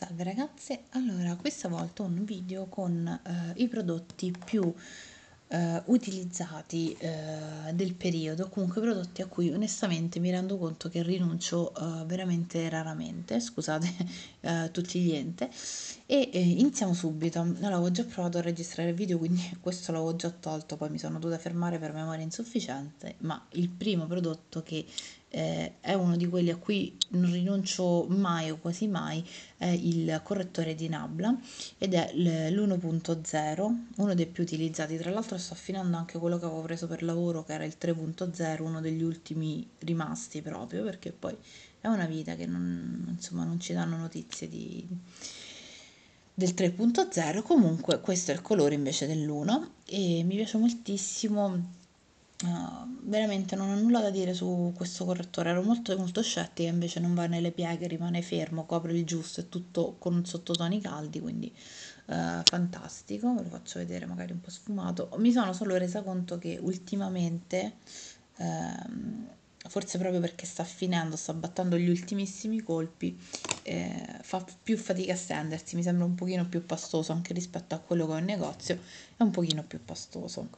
Salve ragazze, allora questa volta un video con eh, i prodotti più eh, utilizzati eh, del periodo, comunque prodotti a cui onestamente mi rendo conto che rinuncio eh, veramente raramente, scusate eh, tutti gli ente, e eh, iniziamo subito. non ho già provato a registrare il video quindi questo l'avevo già tolto, poi mi sono dovuta fermare per memoria insufficiente, ma il primo prodotto che eh, è uno di quelli a cui non rinuncio mai o quasi mai, è il correttore di Nabla ed è l'1.0, uno dei più utilizzati. Tra l'altro sto affinando anche quello che avevo preso per lavoro, che era il 3.0, uno degli ultimi rimasti proprio, perché poi è una vita che non, insomma, non ci danno notizie di, del 3.0, comunque questo è il colore invece dell'1 e mi piace moltissimo Ah, veramente non ho nulla da dire su questo correttore, ero molto, molto scettica, invece non va nelle pieghe, rimane fermo, copre il giusto, è tutto con sottotoni caldi, quindi uh, fantastico, ve lo faccio vedere magari un po' sfumato. Mi sono solo resa conto che ultimamente, uh, forse proprio perché sta finendo, sta battendo gli ultimissimi colpi, eh, fa più fatica a stendersi, mi sembra un pochino più pastoso anche rispetto a quello che ho in negozio, è un pochino più pastoso.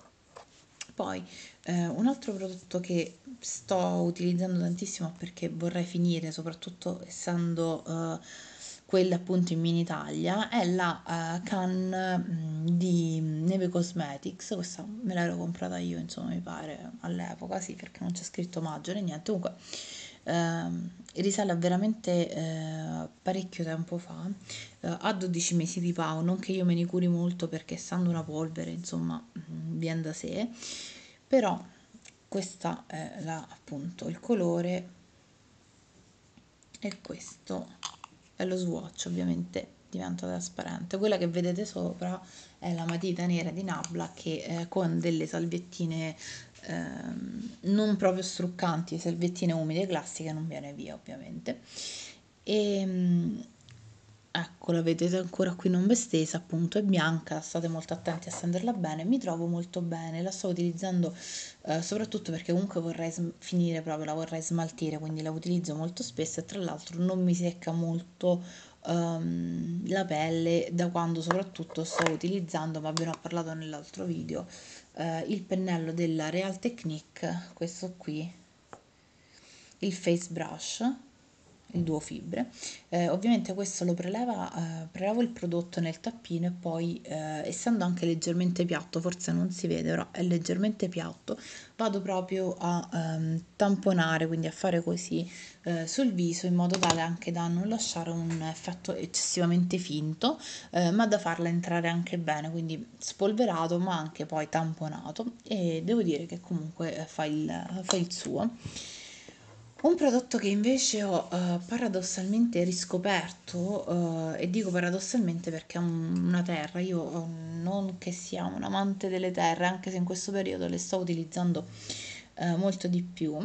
Poi eh, un altro prodotto che sto utilizzando tantissimo perché vorrei finire, soprattutto essendo eh, quella appunto in mini Italia, è la eh, can mm, di Neve Cosmetics, questa me l'ero comprata io insomma mi pare all'epoca, sì perché non c'è scritto maggio né niente, comunque eh, risale a veramente eh, parecchio tempo fa, eh, a 12 mesi di Pau, non che io me ne curi molto perché essendo una polvere, insomma, mm, viene da sé però questo è la, appunto il colore e questo è lo swatch ovviamente diventa trasparente quella che vedete sopra è la matita nera di Nabla che eh, con delle salviettine eh, non proprio struccanti salviettine umide classiche non viene via ovviamente e ehm, bianco, la vedete ancora qui non bestesa, appunto è bianca, state molto attenti a stenderla bene, mi trovo molto bene, la sto utilizzando eh, soprattutto perché comunque vorrei finire proprio, la vorrei smaltire, quindi la utilizzo molto spesso e tra l'altro non mi secca molto ehm, la pelle da quando soprattutto sto utilizzando, ma ve ne ho parlato nell'altro video, eh, il pennello della Real Technique, questo qui, il face brush il duo fibre. Eh, ovviamente questo lo preleva, eh, prelevo il prodotto nel tappino e poi, eh, essendo anche leggermente piatto, forse non si vede, però è leggermente piatto, vado proprio a ehm, tamponare, quindi a fare così eh, sul viso in modo tale anche da non lasciare un effetto eccessivamente finto, eh, ma da farla entrare anche bene, quindi spolverato ma anche poi tamponato e devo dire che comunque eh, fa il, fa il suo. Un prodotto che invece ho eh, paradossalmente riscoperto, eh, e dico paradossalmente perché è un- una terra, io eh, non che sia un amante delle terre, anche se in questo periodo le sto utilizzando eh, molto di più,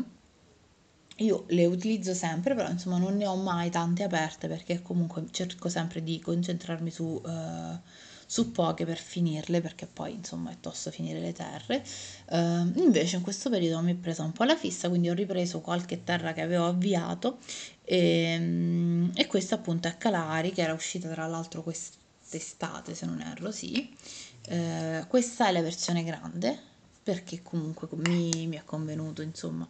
io le utilizzo sempre, però insomma non ne ho mai tante aperte perché comunque cerco sempre di concentrarmi su... eh, su poche per finirle, perché poi insomma è tosto finire le terre. Eh, invece in questo periodo mi è presa un po' la fissa, quindi ho ripreso qualche terra che avevo avviato e, ehm, e questa appunto è Calari, che era uscita tra l'altro quest'estate, se non erro, sì. Eh, questa è la versione grande, perché comunque mi, mi è convenuto insomma.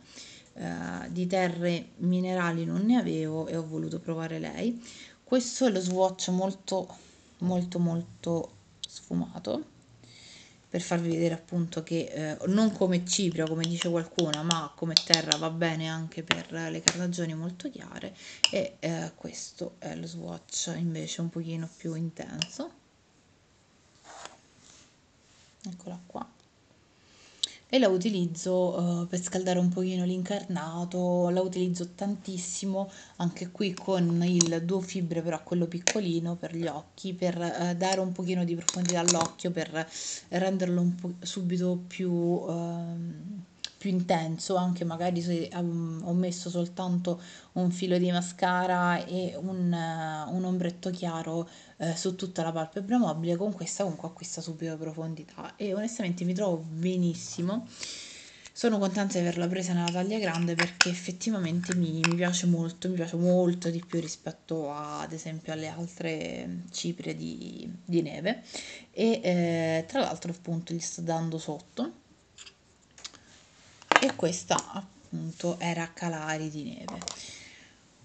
Uh, di terre minerali non ne avevo e ho voluto provare lei. Questo è lo swatch molto molto molto sfumato per farvi vedere appunto che eh, non come cipria come dice qualcuno ma come terra va bene anche per le carnagioni molto chiare e eh, questo è lo swatch invece un pochino più intenso eccola qua e la utilizzo eh, per scaldare un pochino l'incarnato, la utilizzo tantissimo anche qui con il duo fibre però quello piccolino per gli occhi per eh, dare un pochino di profondità all'occhio per renderlo subito più eh, più intenso, anche magari se ehm, ho messo soltanto un filo di mascara e un, eh, un ombretto chiaro uh, su tutta la palpebra mobile, con questa comunque acquista subito profondità e onestamente mi trovo benissimo. Sono contenta di averla presa nella taglia grande perché effettivamente mi, mi piace molto, mi piace molto di più rispetto a, ad esempio alle altre cipre di, di neve e eh, tra l'altro appunto gli sto dando sotto e questa appunto era Calari di neve.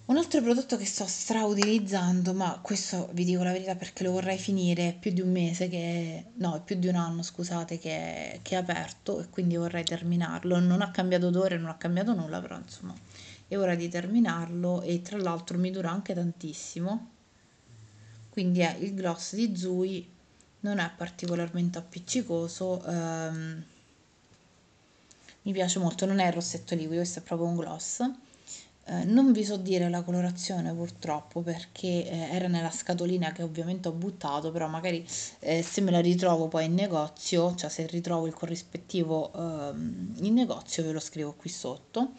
Un altro prodotto che sto strautilizzando, ma questo vi dico la verità perché lo vorrei finire più di un mese che, no, più di un anno, scusate, che, che è aperto e quindi vorrei terminarlo. Non ha cambiato odore, non ha cambiato nulla, però insomma è ora di terminarlo e tra l'altro mi dura anche tantissimo. Quindi è il gloss di Zui, non è particolarmente appiccicoso, ehm, mi piace molto, non è il rossetto liquido, questo è proprio un gloss. Eh, non vi so dire la colorazione purtroppo perché eh, era nella scatolina che ovviamente ho buttato, però magari eh, se me la ritrovo poi in negozio, cioè se ritrovo il corrispettivo ehm, in negozio ve lo scrivo qui sotto.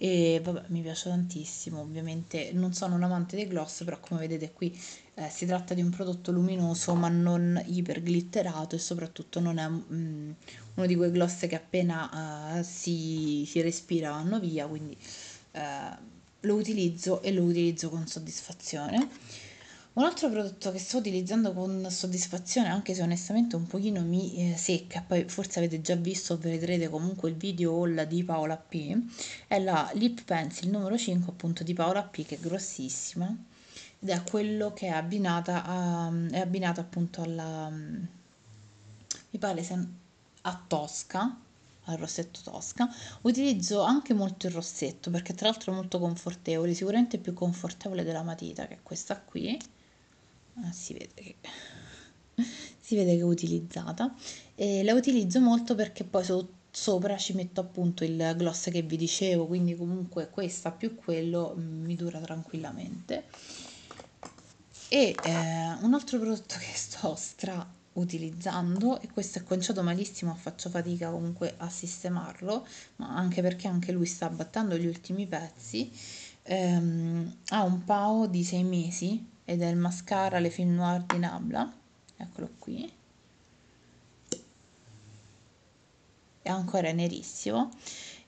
E vabbè, mi piace tantissimo, ovviamente non sono un amante dei gloss, però come vedete qui eh, si tratta di un prodotto luminoso ma non iperglitterato e soprattutto non è mh, mm, uno di quei gloss che appena eh, si, si, respira vanno via, quindi eh, lo utilizzo e lo utilizzo con soddisfazione. Un altro prodotto che sto utilizzando con soddisfazione, anche se onestamente un pochino mi eh, secca, poi forse avete già visto o vedrete comunque il video haul di Paola P, è la Lip Pencil numero 5 appunto di Paola P che è grossissima ed è quello che è abbinata, a, è abbinata appunto alla, mi pare a Tosca, al rossetto Tosca, utilizzo anche molto il rossetto perché tra l'altro è molto confortevole, sicuramente più confortevole della matita che è questa qui, ah, si vede che si vede che è utilizzata e la utilizzo molto perché poi so, sopra ci metto appunto il gloss che vi dicevo quindi comunque questa più quello mi dura tranquillamente e eh, un altro prodotto che sto stra utilizzando e questo è conciato malissimo, faccio fatica comunque a sistemarlo, ma anche perché anche lui sta abbattendo gli ultimi pezzi. Ehm, ha un pao di 6 mesi ed è il mascara Le Film Noir di Nabla, eccolo qui. È ancora nerissimo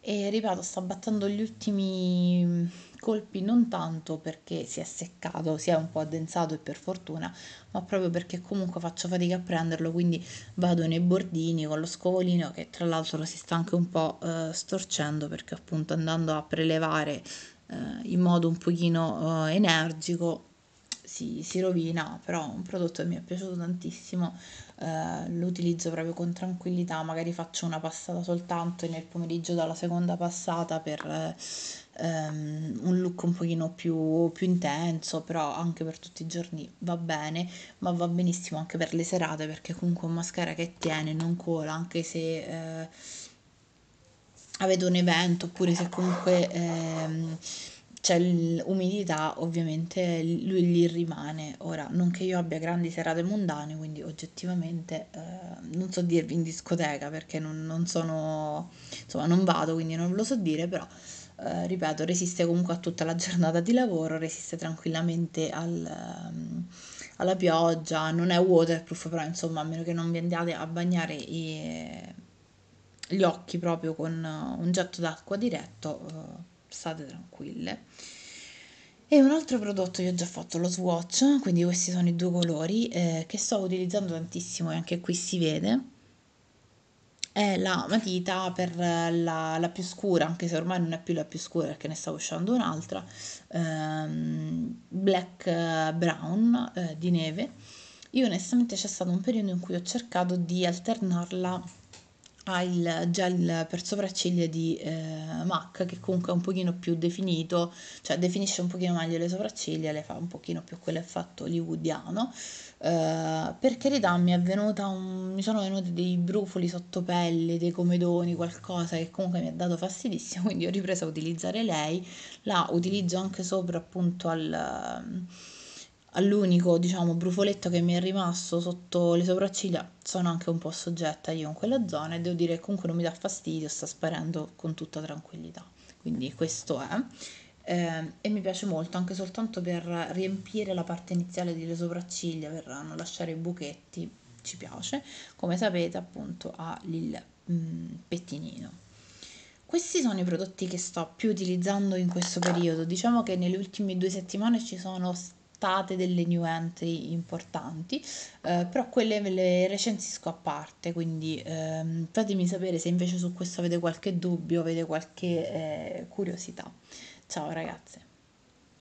e ripeto, sta battendo gli ultimi mm, colpi non tanto perché si è seccato, si è un po' addensato e per fortuna, ma proprio perché comunque faccio fatica a prenderlo, quindi vado nei bordini con lo scovolino che tra l'altro lo si sta anche un po' eh, storcendo perché appunto andando a prelevare eh, in modo un pochino eh, energico si, si, rovina, però un prodotto che mi è piaciuto tantissimo, eh, lo utilizzo proprio con tranquillità, magari faccio una passata soltanto e nel pomeriggio dalla seconda passata per eh, ehm, un look un pochino più, più, intenso, però anche per tutti i giorni va bene, ma va benissimo anche per le serate perché comunque è un mascara che tiene, non cola, anche se... Eh, avete un evento oppure se comunque ehm, c'è cioè, l'umidità, ovviamente lui gli rimane. Ora, non che io abbia grandi serate mondane, quindi oggettivamente eh, non so dirvi in discoteca perché non, non, sono, insomma, non vado, quindi non lo so dire, però eh, ripeto, resiste comunque a tutta la giornata di lavoro, resiste tranquillamente al, um, alla pioggia, non è waterproof, però insomma, a meno che non vi andiate a bagnare i, gli occhi proprio con un getto d'acqua diretto. Eh, state tranquille. E un altro prodotto, io ho già fatto lo swatch, quindi questi sono i due colori eh, che sto utilizzando tantissimo e anche qui si vede. È la matita per la, la, più scura, anche se ormai non è più la più scura perché ne sta uscendo un'altra, ehm, black eh, brown eh, di neve. Io onestamente c'è stato un periodo in cui ho cercato di alternarla ha il, gel per sopracciglia di eh, Mac che comunque è un pochino più definito, cioè definisce un pochino meglio le sopracciglia, le fa un pochino più quell'effetto hollywoodiano. Eh, per carità mi è venuta un, mi sono venuti dei brufoli sotto pelle, dei comedoni, qualcosa che comunque mi ha dato fastidissimo, quindi ho ripreso a utilizzare lei, la utilizzo anche sopra appunto al all'unico, diciamo, brufoletto che mi è rimasto sotto le sopracciglia, sono anche un po' soggetta io in quella zona e devo dire che comunque non mi dà fastidio, sta sparendo con tutta tranquillità. Quindi questo è. Eh, e mi piace molto anche soltanto per riempire la parte iniziale delle sopracciglia, per non lasciare i buchetti, ci piace. Come sapete appunto ha il mm, pettinino. Questi sono i prodotti che sto più utilizzando in questo periodo. Diciamo che nelle ultime due settimane ci sono stati puntate delle new entry importanti, eh, però quelle ve le recensisco a parte, quindi ehm, fatemi sapere se invece su questo avete qualche dubbio, avete qualche eh, curiosità. Ciao ragazze!